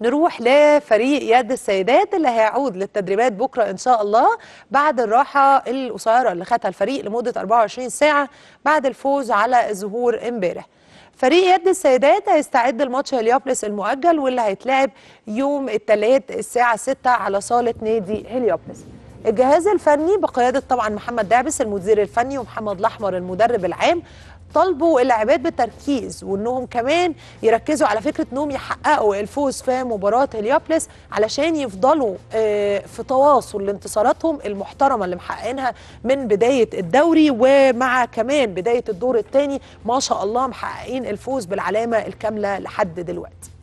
نروح لفريق يد السيدات اللي هيعود للتدريبات بكرة إن شاء الله بعد الراحة القصيرة اللي خدها الفريق لمدة 24 ساعة بعد الفوز على الزهور امبارح فريق يد السيدات هيستعد لماتش هليوبلس المؤجل واللي هيتلعب يوم الثلاث الساعة 6 على صالة نادي هليوبلس الجهاز الفني بقياده طبعا محمد دعبس المدير الفني ومحمد الاحمر المدرب العام طالبوا اللاعبات بالتركيز وانهم كمان يركزوا على فكره انهم يحققوا الفوز في مباراه هليابلس علشان يفضلوا آه، في تواصل لانتصاراتهم المحترمه اللي محققينها من بدايه الدوري ومع كمان بدايه الدور الثاني ما شاء الله محققين الفوز بالعلامه الكامله لحد دلوقتي